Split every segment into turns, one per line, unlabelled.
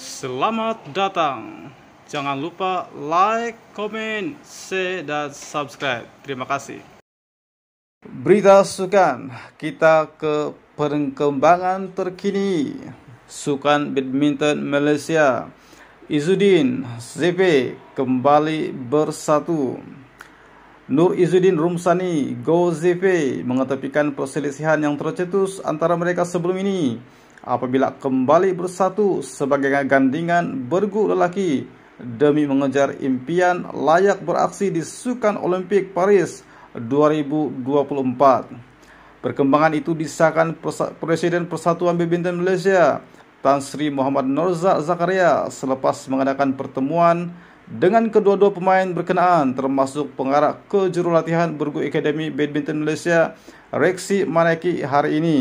Selamat datang. Jangan lupa like, comment, share, dan subscribe. Terima kasih. Berita sukan, kita ke perkembangan terkini. Sukan badminton Malaysia. Izudin ZP kembali bersatu. Nur Izudin Rumsani Go ZP mengetepikan perselisihan yang tercetus antara mereka sebelum ini apabila kembali bersatu sebagai gandingan bergu lelaki demi mengejar impian layak beraksi di Sukan Olimpik Paris 2024. Perkembangan itu disahkan Presiden Persatuan Badminton Malaysia Tan Sri Muhammad Norza Zakaria selepas mengadakan pertemuan dengan kedua-dua pemain berkenaan termasuk pengarah kejurulatihan bergu Akademi Badminton Malaysia Rexi Maneki hari ini.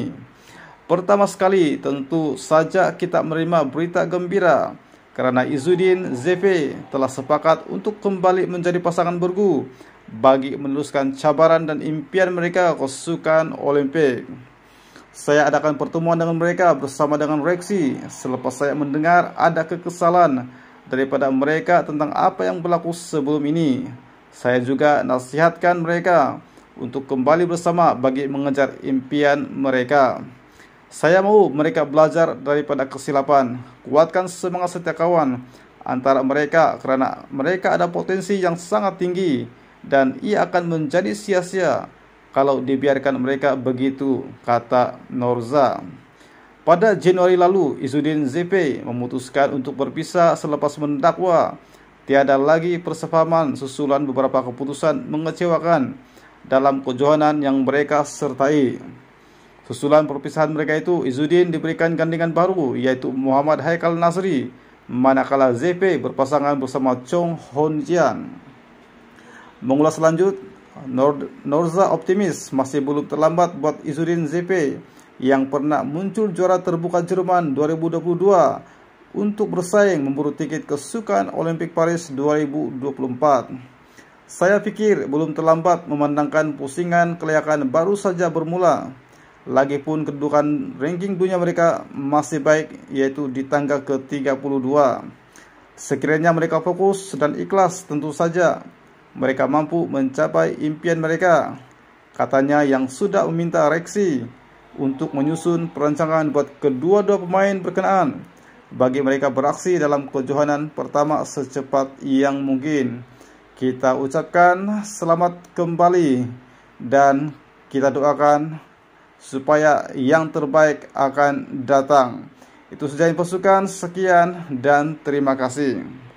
Pertama sekali, tentu saja kita menerima berita gembira karena Izudin ZP telah sepakat untuk kembali menjadi pasangan bergu bagi meneruskan cabaran dan impian mereka sukan Olimpik. Saya adakan pertemuan dengan mereka bersama dengan Rexi selepas saya mendengar ada kekesalan daripada mereka tentang apa yang berlaku sebelum ini. Saya juga nasihatkan mereka untuk kembali bersama bagi mengejar impian mereka. Saya mahu mereka belajar daripada kesilapan. Kuatkan semangat setiap kawan antara mereka kerana mereka ada potensi yang sangat tinggi dan ia akan menjadi sia-sia kalau dibiarkan mereka begitu, kata Norza. Pada Januari lalu, Izzuddin Zepe memutuskan untuk berpisah selepas mendakwa. Tiada lagi persefahaman susulan beberapa keputusan mengecewakan dalam kejohanan yang mereka sertai. Fusulan perpisahan mereka itu Izzuddin diberikan gandingan baru yaitu Muhammad Haikal Nasri manakala ZP berpasangan bersama Chong Jian. Mengulas lanjut, Nor Norza optimis masih belum terlambat buat Izudin ZP yang pernah muncul juara terbuka Jerman 2022 untuk bersaing memburu tiket kesukaan Olimpik Paris 2024. Saya pikir belum terlambat memandangkan pusingan kelayakan baru saja bermula. Lagipun kedudukan ranking dunia mereka masih baik yaitu di tangga ke-32. Sekiranya mereka fokus dan ikhlas tentu saja mereka mampu mencapai impian mereka. Katanya yang sudah meminta Rexi untuk menyusun perancangan buat kedua-dua pemain berkenaan bagi mereka beraksi dalam kejohanan pertama secepat yang mungkin. Kita ucapkan selamat kembali dan kita doakan supaya yang terbaik akan datang. Itu saja info sekian dan terima kasih.